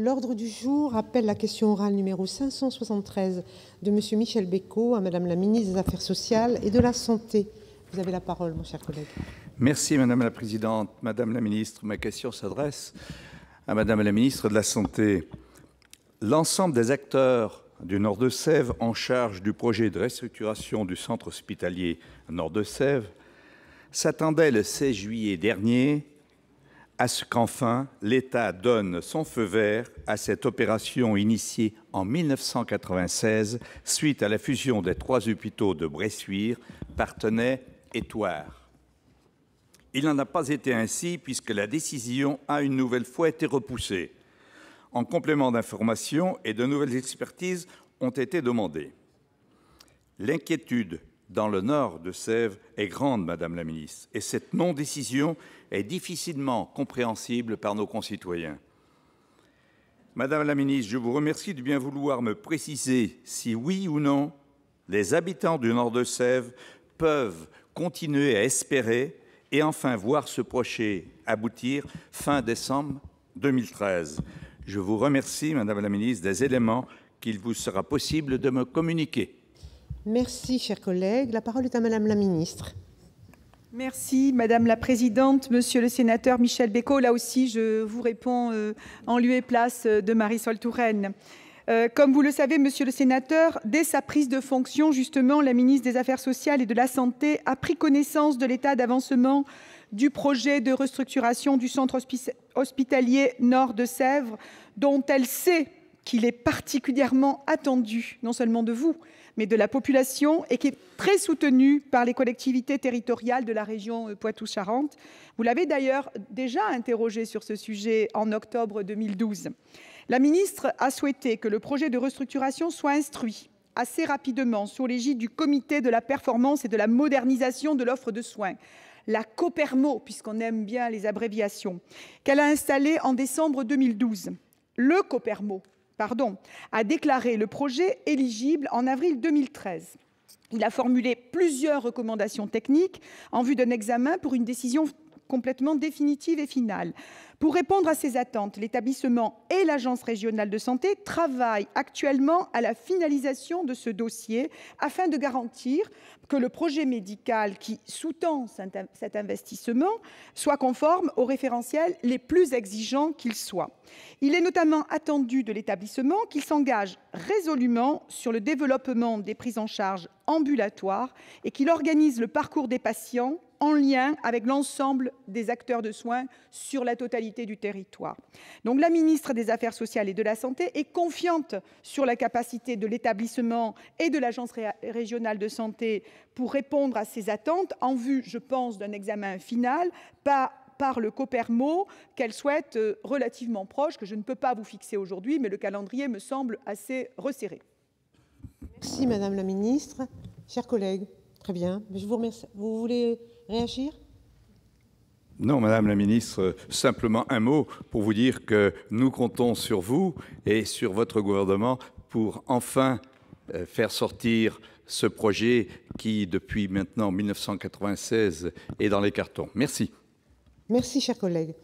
L'ordre du jour appelle la question orale numéro 573 de Monsieur Michel Becot à Madame la ministre des Affaires sociales et de la Santé. Vous avez la parole, mon cher collègue. Merci, Madame la Présidente. Madame la Ministre, ma question s'adresse à Madame la Ministre de la Santé. L'ensemble des acteurs du Nord de Sèvres en charge du projet de restructuration du centre hospitalier Nord de Sèvres s'attendait le 16 juillet dernier à ce qu'enfin l'État donne son feu vert à cette opération initiée en 1996 suite à la fusion des trois hôpitaux de Bressuire, Parthenay et toire. Il n'en a pas été ainsi puisque la décision a une nouvelle fois été repoussée. En complément d'informations et de nouvelles expertises ont été demandées. L'inquiétude dans le nord de Sèvres est grande, Madame la Ministre, et cette non-décision est difficilement compréhensible par nos concitoyens. Madame la Ministre, je vous remercie de bien vouloir me préciser si oui ou non les habitants du nord de Sèvres peuvent continuer à espérer et enfin voir ce projet aboutir fin décembre 2013. Je vous remercie, Madame la Ministre, des éléments qu'il vous sera possible de me communiquer. Merci, chers collègues. La parole est à Madame la Ministre. Merci Madame la Présidente, Monsieur le Sénateur Michel Beco. Là aussi, je vous réponds euh, en lieu et place euh, de Marisol Touraine. Euh, comme vous le savez, Monsieur le Sénateur, dès sa prise de fonction, justement, la ministre des Affaires sociales et de la Santé a pris connaissance de l'état d'avancement du projet de restructuration du centre hospitalier Nord de Sèvres, dont elle sait qu'il est particulièrement attendu, non seulement de vous, mais de la population et qui est très soutenue par les collectivités territoriales de la région euh, Poitou-Charentes. Vous l'avez d'ailleurs déjà interrogé sur ce sujet en octobre 2012. La ministre a souhaité que le projet de restructuration soit instruit assez rapidement sous l'égide du comité de la performance et de la modernisation de l'offre de soins, la COPERMO, puisqu'on aime bien les abréviations, qu'elle a installé en décembre 2012. Le COPERMO, pardon, a déclaré le projet éligible en avril 2013. Il a formulé plusieurs recommandations techniques en vue d'un examen pour une décision complètement définitive et finale. Pour répondre à ces attentes, l'établissement et l'agence régionale de santé travaillent actuellement à la finalisation de ce dossier afin de garantir que le projet médical qui sous-tend cet investissement soit conforme aux référentiels les plus exigeants qu'il soit. Il est notamment attendu de l'établissement qu'il s'engage résolument sur le développement des prises en charge ambulatoires et qu'il organise le parcours des patients en lien avec l'ensemble des acteurs de soins sur la totalité du territoire. Donc la ministre des Affaires sociales et de la Santé est confiante sur la capacité de l'établissement et de l'agence régionale de santé pour répondre à ces attentes en vue, je pense, d'un examen final, pas par le Copermo qu'elle souhaite euh, relativement proche, que je ne peux pas vous fixer aujourd'hui, mais le calendrier me semble assez resserré. Merci Madame la Ministre. Chers collègues, Très bien. Je vous Vous voulez réagir non, Madame la Ministre, simplement un mot pour vous dire que nous comptons sur vous et sur votre gouvernement pour enfin euh, faire sortir ce projet qui, depuis maintenant 1996, est dans les cartons. Merci. Merci, cher collègue.